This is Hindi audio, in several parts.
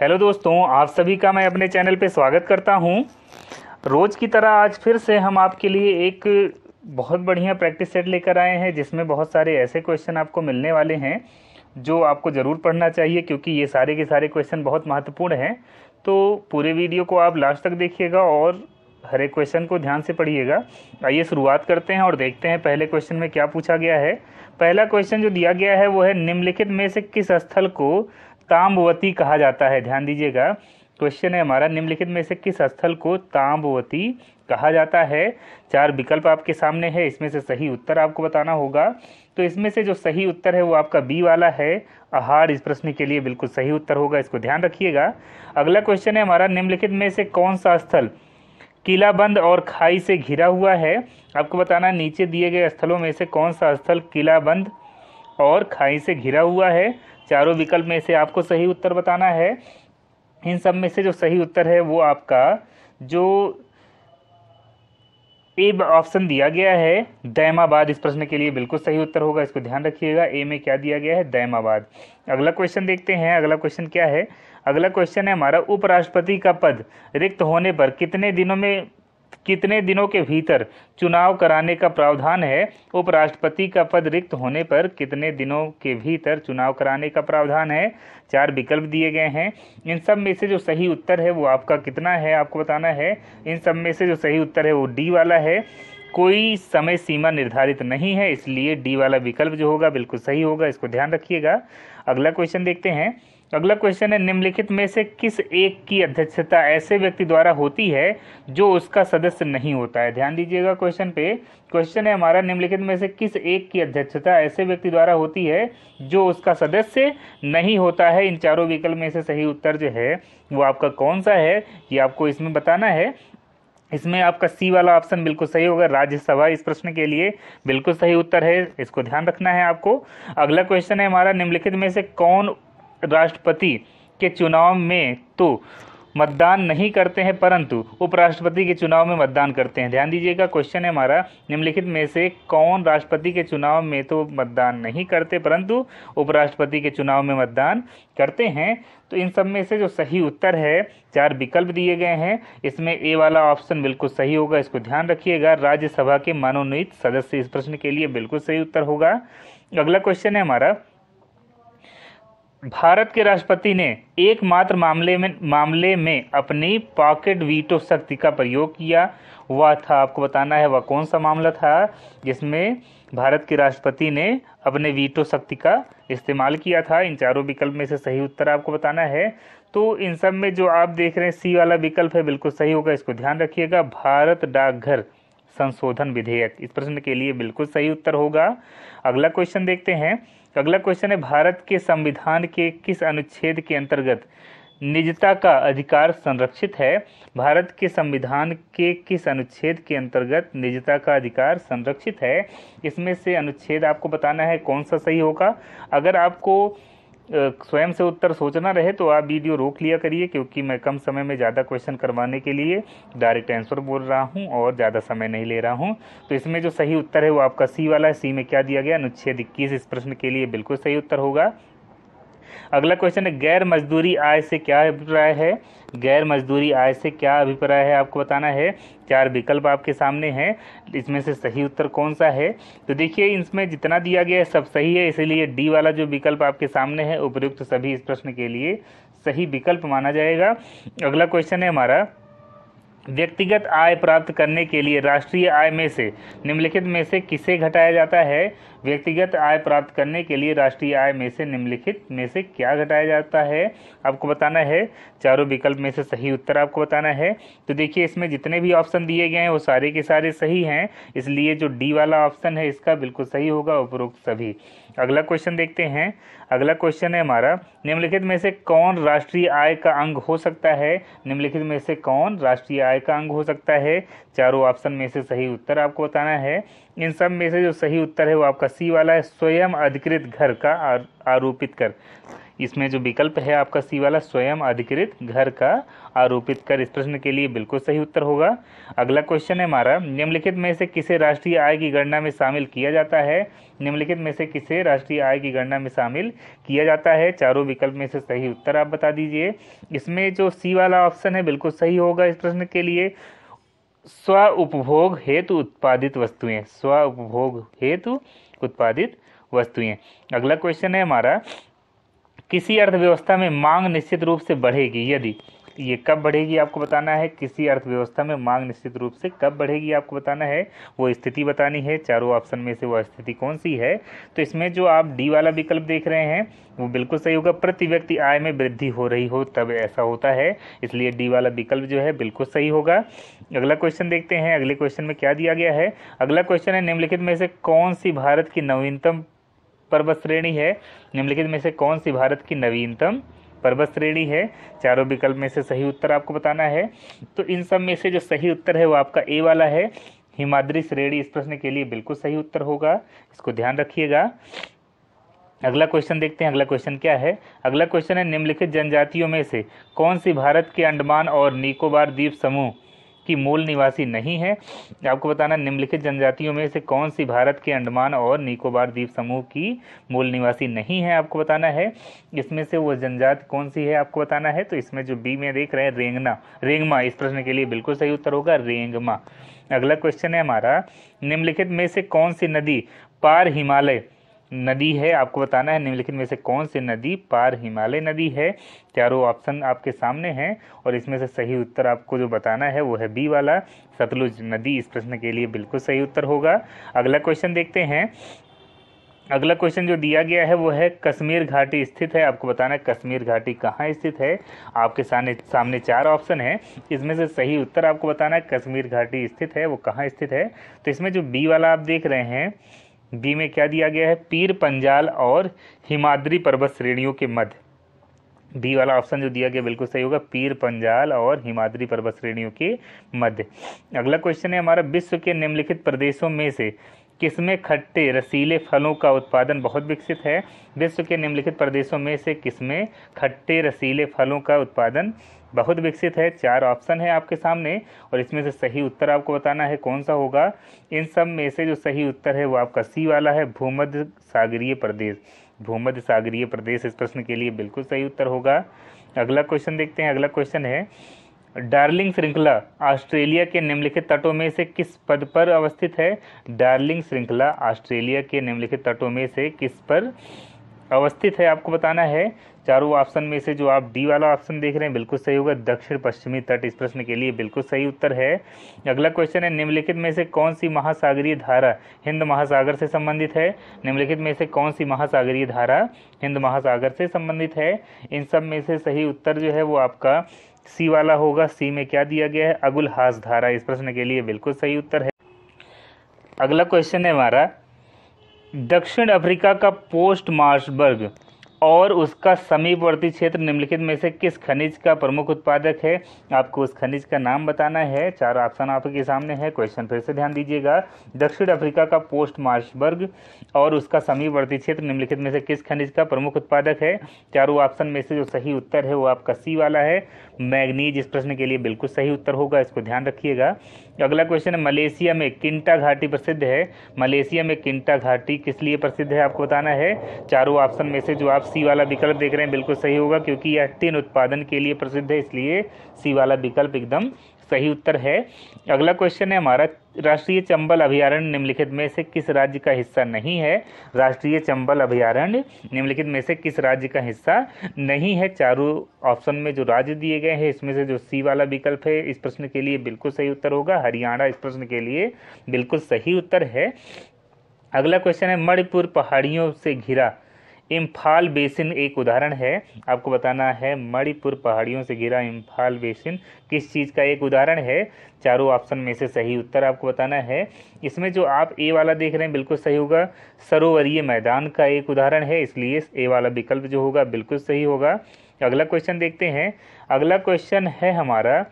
हेलो दोस्तों आप सभी का मैं अपने चैनल पे स्वागत करता हूँ रोज़ की तरह आज फिर से हम आपके लिए एक बहुत बढ़िया प्रैक्टिस सेट लेकर आए हैं जिसमें बहुत सारे ऐसे क्वेश्चन आपको मिलने वाले हैं जो आपको ज़रूर पढ़ना चाहिए क्योंकि ये सारे के सारे क्वेश्चन बहुत महत्वपूर्ण हैं तो पूरे वीडियो को आप लास्ट तक देखिएगा और हर एक क्वेश्चन को ध्यान से पढ़िएगा आइए शुरुआत करते हैं और देखते हैं पहले क्वेश्चन में क्या पूछा गया है पहला क्वेश्चन जो दिया गया है वो है निम्नलिखित में से किस स्थल को ताम्बवती कहा जाता है ध्यान दीजिएगा क्वेश्चन है हमारा निम्नलिखित में से किस स्थल को ताम्बवती कहा जाता है चार विकल्प आपके सामने है इसमें से सही उत्तर आपको बताना होगा तो इसमें से जो सही उत्तर है वो आपका बी वाला है आहार इस प्रश्न के लिए बिल्कुल सही उत्तर होगा इसको ध्यान रखिएगा अगला क्वेश्चन है हमारा निम्नलिखित में से कौन सा स्थल किला बंद और खाई से घिरा हुआ है आपको बताना नीचे दिए गए स्थलों में से कौन सा स्थल किला बंद और खाई से घिरा हुआ है चारों विकल्प में से आपको सही उत्तर बताना है इन सब में से जो सही उत्तर है वो आपका जो ए ऑप्शन दिया गया है दैमाबाद इस प्रश्न के लिए बिल्कुल सही उत्तर होगा इसको ध्यान रखिएगा ए में क्या दिया गया है दैमाबाद अगला क्वेश्चन देखते हैं अगला क्वेश्चन क्या है अगला क्वेश्चन है हमारा उपराष्ट्रपति का पद रिक्त होने पर कितने दिनों में कितने दिनों के भीतर चुनाव कराने का प्रावधान है उपराष्ट्रपति का पद रिक्त होने पर कितने दिनों के भीतर चुनाव कराने का प्रावधान है चार विकल्प दिए गए हैं इन सब में से जो सही उत्तर है वो आपका कितना है आपको बताना है इन सब में से जो सही उत्तर है वो डी वाला है कोई समय सीमा निर्धारित नहीं है इसलिए डी वाला विकल्प जो होगा बिल्कुल सही होगा इसको ध्यान रखिएगा अगला क्वेश्चन देखते हैं अगला क्वेश्चन है निम्नलिखित में से किस एक की अध्यक्षता ऐसे व्यक्ति द्वारा होती है जो उसका सदस्य नहीं होता है ध्यान दीजिएगा क्वेश्चन पे क्वेश्चन है हमारा निम्नलिखित में से किस एक की अध्यक्षता ऐसे व्यक्ति द्वारा होती है जो उसका सदस्य नहीं होता है इन चारों विकल्प में से सही उत्तर जो है वो आपका कौन सा है ये आपको इसमें बताना है इसमें आपका सी वाला ऑप्शन बिल्कुल सही होगा राज्यसभा इस प्रश्न के लिए बिल्कुल सही उत्तर है इसको ध्यान रखना है आपको अगला क्वेश्चन है हमारा निम्नलिखित में से कौन राष्ट्रपति के चुनाव में तो मतदान नहीं करते हैं परंतु उपराष्ट्रपति के चुनाव में मतदान करते हैं ध्यान दीजिएगा क्वेश्चन है हमारा निम्नलिखित में से कौन राष्ट्रपति के चुनाव में तो मतदान नहीं करते परंतु उपराष्ट्रपति के चुनाव में मतदान करते हैं तो इन सब में से जो सही उत्तर है चार विकल्प दिए गए हैं इसमें ए वाला ऑप्शन बिल्कुल सही होगा इसको ध्यान रखिएगा राज्यसभा के मनोनीत सदस्य इस प्रश्न के लिए बिल्कुल सही उत्तर होगा अगला क्वेश्चन है हमारा भारत के राष्ट्रपति ने एकमात्र मामले में मामले में अपनी पॉकेट वीटो शक्ति का प्रयोग किया वह था आपको बताना है वह कौन सा मामला था जिसमें भारत के राष्ट्रपति ने अपने वीटो शक्ति का इस्तेमाल किया था इन चारों विकल्प में से सही उत्तर आपको बताना है तो इन सब में जो आप देख रहे हैं सी वाला विकल्प है बिल्कुल सही होगा इसको ध्यान रखिएगा भारत डाकघर संशोधन विधेयक इस प्रश्न के लिए बिल्कुल सही उत्तर होगा अगला क्वेश्चन देखते हैं अगला क्वेश्चन है भारत के संविधान के किस अनुच्छेद के अंतर्गत निजता का अधिकार संरक्षित है भारत के संविधान के किस अनुच्छेद के अंतर्गत निजता का अधिकार संरक्षित है इसमें से अनुच्छेद आपको बताना है कौन सा सही होगा अगर आपको स्वयं से उत्तर सोचना रहे तो आप वीडियो रोक लिया करिए क्योंकि मैं कम समय में ज़्यादा क्वेश्चन करवाने के लिए डायरेक्ट आंसर बोल रहा हूँ और ज़्यादा समय नहीं ले रहा हूँ तो इसमें जो सही उत्तर है वो आपका सी वाला है सी में क्या दिया गया अनुच्छेद इक्कीस इस प्रश्न के लिए बिल्कुल सही उत्तर होगा अगला क्वेश्चन है गैर मजदूरी आय से क्या अभिप्राय है गैर मजदूरी आय से क्या अभिप्राय है आपको बताना है चार विकल्प आपके सामने हैं इसमें से सही उत्तर कौन सा है तो देखिए इसमें जितना दिया गया है सब सही है इसलिए डी वाला जो विकल्प आपके सामने है उपयुक्त सभी इस प्रश्न के लिए सही विकल्प माना जाएगा अगला क्वेश्चन है हमारा व्यक्तिगत आय प्राप्त करने के लिए राष्ट्रीय आय में से निम्नलिखित में से किसे घटाया जाता है व्यक्तिगत आय प्राप्त करने के लिए राष्ट्रीय आय में से निम्नलिखित में से क्या घटाया जाता है आपको बताना है चारों विकल्प में से सही उत्तर आपको बताना है तो देखिए इसमें जितने भी ऑप्शन दिए गए हैं वो सारे के सारे सही हैं इसलिए जो डी वाला ऑप्शन है इसका बिल्कुल सही होगा उपरोक्त सभी अगला क्वेश्चन देखते हैं अगला क्वेश्चन है हमारा निम्नलिखित में से कौन राष्ट्रीय आय का अंग हो सकता है निम्नलिखित में से कौन राष्ट्रीय आय का अंग हो सकता है चारों ऑप्शन में से सही उत्तर आपको बताना है इन सब में से जो सही उत्तर है वो आपका सी वाला है स्वयं अधिकृत घर का आरोपित कर इसमें जो विकल्प है आपका सी वाला स्वयं अधिकृत घर का आरोपित कर इस प्रश्न के लिए बिल्कुल सही उत्तर होगा अगला क्वेश्चन है हमारा निम्नलिखित में से किसे राष्ट्रीय आय की गणना में शामिल किया जाता है निम्नलिखित में से किसे राष्ट्रीय आय की गणना में शामिल किया जाता है चारों विकल्प में से सही उत्तर आप बता दीजिए इसमें जो सी वाला ऑप्शन है बिल्कुल सही होगा इस प्रश्न के लिए स्व उपभोग हेतु उत्पादित वस्तुएं स्व उपभोग हेतु उत्पादित वस्तुएं अगला क्वेश्चन है हमारा किसी अर्थव्यवस्था में मांग निश्चित रूप से बढ़ेगी यदि ये कब बढ़ेगी आपको बताना है किसी अर्थव्यवस्था में मांग निश्चित रूप से कब बढ़ेगी आपको बताना है वो स्थिति बतानी है चारों ऑप्शन में से वो स्थिति कौन सी है तो इसमें जो आप डी वाला विकल्प देख रहे हैं वो बिल्कुल सही होगा प्रति व्यक्ति आय में वृद्धि हो रही हो तब ऐसा होता है इसलिए डी वाला विकल्प जो है बिल्कुल सही होगा अगला क्वेश्चन देखते हैं अगले क्वेश्चन में क्या दिया गया है अगला क्वेश्चन है निम्नलिखित में से कौन सी भारत की नवीनतम पर्वत श्रेणी है निम्नलिखित में से कौन सी भारत की नवीनतम पर्वत श्रेणी है चारों विकल्प में से सही उत्तर आपको बताना है तो इन सब में से जो सही उत्तर है वो आपका ए वाला है हिमाद्री श्रेणी इस प्रश्न के लिए बिल्कुल सही उत्तर होगा इसको ध्यान रखिएगा अगला क्वेश्चन देखते हैं अगला क्वेश्चन क्या है अगला क्वेश्चन है निम्नलिखित जनजातियों में से कौन सी भारत के अंडमान और निकोबार द्वीप समूह की मूल निवासी नहीं है आपको बताना निम्नलिखित जनजातियों में से कौन सी भारत के अंडमान और निकोबार द्वीप समूह की मूल निवासी नहीं है आपको बताना है इसमें से वो जनजाति कौन सी है आपको बताना है तो इसमें जो बी में देख रहे हैं रेंगना रेंगमा इस प्रश्न के लिए बिल्कुल सही उत्तर होगा रेंगमा अगला क्वेश्चन है हमारा निम्नलिखित में से कौन सी नदी पार हिमालय नदी है आपको बताना है निम्नलिखित में से कौन सी नदी पार हिमालय नदी है चारों ऑप्शन आपके सामने हैं और इसमें से सही उत्तर आपको जो बताना है वो है बी वाला सतलुज नदी इस प्रश्न के लिए बिल्कुल सही उत्तर होगा अगला क्वेश्चन देखते हैं अगला क्वेश्चन जो दिया गया है वो है कश्मीर घाटी स्थित है आपको बताना है कश्मीर घाटी कहाँ स्थित है आपके सामने सामने चार ऑप्शन है इसमें से सही उत्तर आपको बताना है कश्मीर घाटी स्थित है वो कहाँ स्थित है तो इसमें जो बी वाला आप देख रहे हैं बी में क्या दिया गया है पीर पंजाल और हिमाद्री पर्वत श्रेणियों के मध्य बी वाला ऑप्शन जो दिया गया बिल्कुल सही होगा पीर पंजाल और हिमाद्री पर्वत श्रेणियों के मध्य अगला क्वेश्चन है हमारा विश्व के निम्नलिखित प्रदेशों में से किस्में खट्टे रसीले फलों का उत्पादन बहुत विकसित है विश्व के निम्नलिखित प्रदेशों में से किस्में खट्टे रसीले फलों का उत्पादन बहुत विकसित है चार ऑप्शन है आपके सामने और इसमें से सही उत्तर आपको बताना है कौन सा होगा इन सब में से जो सही उत्तर है वो आपका सी वाला है भूमध्य सागरीय प्रदेश भूमध्य सागरीय प्रदेश इस प्रश्न के लिए बिल्कुल सही उत्तर होगा अगला क्वेश्चन देखते हैं अगला क्वेश्चन है डार्लिंग श्रृंखला ऑस्ट्रेलिया के निम्नलिखित तटों में से किस पद पर अवस्थित है डार्लिंग श्रृंखला ऑस्ट्रेलिया के निम्नलिखित तटों में से किस पर अवस्थित है आपको बताना है चारों ऑप्शन में से जो आप डी वाला ऑप्शन देख रहे हैं बिल्कुल सही होगा दक्षिण पश्चिमी तट इस प्रश्न के लिए बिल्कुल सही उत्तर है अगला क्वेश्चन है निम्नलिखित में से कौन सी महासागरीय धारा हिंद महासागर से संबंधित है निम्नलिखित में से कौन सी महासागरीय धारा हिंद महासागर से संबंधित है इन सब में से सही उत्तर जो है वो आपका सी वाला होगा सी में क्या दिया गया है अगुल हास धारा इस प्रश्न के लिए बिल्कुल सही उत्तर है अगला क्वेश्चन है हमारा दक्षिण अफ्रीका का पोस्ट मार्सबर्ग और उसका समीपवर्ती क्षेत्र निम्नलिखित में से किस खनिज का प्रमुख उत्पादक है आपको उस खनिज का नाम बताना है चार ऑप्शन आपके सामने है क्वेश्चन फिर से ध्यान दीजिएगा दक्षिण अफ्रीका का पोस्ट मार्शबर्ग और उसका समीपवर्ती क्षेत्र निम्नलिखित में से किस खनिज का प्रमुख उत्पादक है चारों ऑप्शन में से जो सही उत्तर है वो आपका सी वाला है मैग्नीज इस प्रश्न के लिए बिल्कुल सही उत्तर होगा इसको ध्यान रखिएगा अगला क्वेश्चन है मलेशिया में किंटा घाटी प्रसिद्ध है मलेशिया में किंटा घाटी किस लिए प्रसिद्ध है आपको बताना है चारों ऑप्शन में से जो आप सी वाला विकल्प देख रहे हैं बिल्कुल सही होगा क्योंकि यह टिन उत्पादन के लिए प्रसिद्ध है इसलिए सी वाला विकल्प एकदम सही उत्तर है अगला क्वेश्चन है हमारा राष्ट्रीय चंबल अभयारण्य निम्नलिखित में से किस राज्य का हिस्सा नहीं है राष्ट्रीय चंबल अभयारण्य निम्नलिखित में से किस राज्य का हिस्सा नहीं है चारों ऑप्शन में जो राज्य दिए गए हैं इसमें से जो सी वाला विकल्प है इस प्रश्न के लिए बिल्कुल सही उत्तर होगा हरियाणा इस प्रश्न के लिए बिल्कुल सही उत्तर है अगला क्वेश्चन है मणिपुर पहाड़ियों से घिरा इम्फाल बेसिन एक उदाहरण है आपको बताना है मणिपुर पहाड़ियों से घिरा इम्फाल बेसिन किस चीज़ का एक उदाहरण है चारों ऑप्शन में से सही उत्तर आपको बताना है इसमें जो आप ए वाला देख रहे हैं बिल्कुल सही होगा सरोवरीय मैदान का एक उदाहरण है इसलिए ए वाला विकल्प जो होगा बिल्कुल सही होगा अगला क्वेश्चन देखते हैं अगला क्वेश्चन है हमारा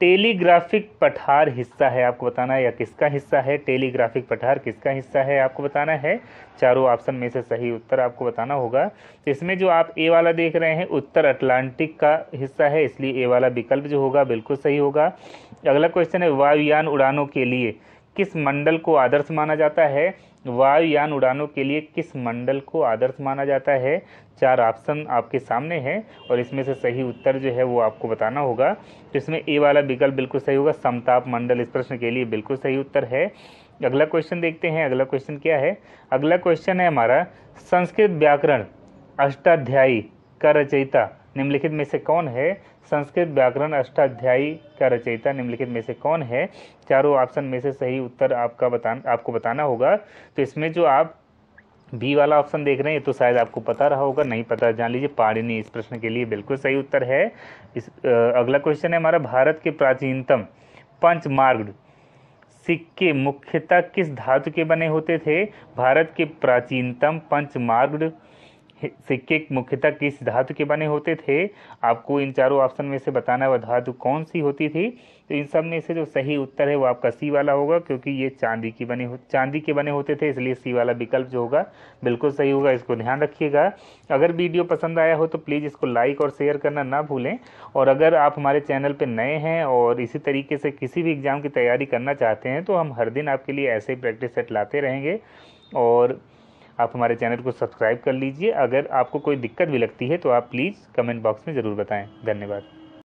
टेलीग्राफिक पठार हिस्सा है आपको बताना है या किसका हिस्सा है टेलीग्राफिक पठार किसका हिस्सा है आपको बताना है चारों ऑप्शन में से सही उत्तर आपको बताना होगा तो इसमें जो आप ए वाला देख रहे हैं उत्तर अटलांटिक का हिस्सा है इसलिए ए वाला विकल्प जो होगा बिल्कुल सही होगा अगला क्वेश्चन है वायुयान उड़ानों के लिए किस मंडल को आदर्श माना जाता है वायुयान उड़ानों के लिए किस मंडल को आदर्श माना जाता है चार ऑप्शन आपके सामने है और इसमें से सही उत्तर जो है वो आपको बताना होगा तो इसमें ए वाला विकल्प बिल्कुल सही होगा समताप मंडल इस प्रश्न के लिए बिल्कुल सही उत्तर है अगला क्वेश्चन देखते हैं अगला क्वेश्चन क्या है अगला क्वेश्चन है हमारा संस्कृत व्याकरण अष्टाध्यायी का रचयिता निम्नलिखित में से कौन है संस्कृत व्याकरण अष्टाध्यायी का रचयिता निम्नलिखित में से कौन है चारों ऑप्शन में से सही उत्तर आपका बता आपको बताना होगा तो इसमें जो आप बी वाला ऑप्शन देख रहे हैं तो शायद आपको पता रहा होगा नहीं पता जान लीजिए पाणिनी इस प्रश्न के लिए बिल्कुल सही उत्तर है इस अगला क्वेश्चन है हमारा भारत के प्राचीनतम पंचमार्ग सिक्के मुख्यतः किस धातु के बने होते थे भारत के प्राचीनतम पंचमार्ग सिक्के मुख्यतः किस धातु के बने होते थे आपको इन चारों ऑप्शन में से बताना है वह धातु कौन सी होती थी तो इन सब में से जो सही उत्तर है वो आपका सी वाला होगा क्योंकि ये चांदी की बने चांदी के बने होते थे इसलिए सी वाला विकल्प जो होगा बिल्कुल सही होगा इसको ध्यान रखिएगा अगर वीडियो पसंद आया हो तो प्लीज़ इसको लाइक और शेयर करना ना भूलें और अगर आप हमारे चैनल पर नए हैं और इसी तरीके से किसी भी एग्ज़ाम की तैयारी करना चाहते हैं तो हम हर दिन आपके लिए ऐसे ही प्रैक्टिस सेट लाते रहेंगे और आप हमारे चैनल को सब्सक्राइब कर लीजिए अगर आपको कोई दिक्कत भी लगती है तो आप प्लीज़ कमेंट बॉक्स में ज़रूर बताएं धन्यवाद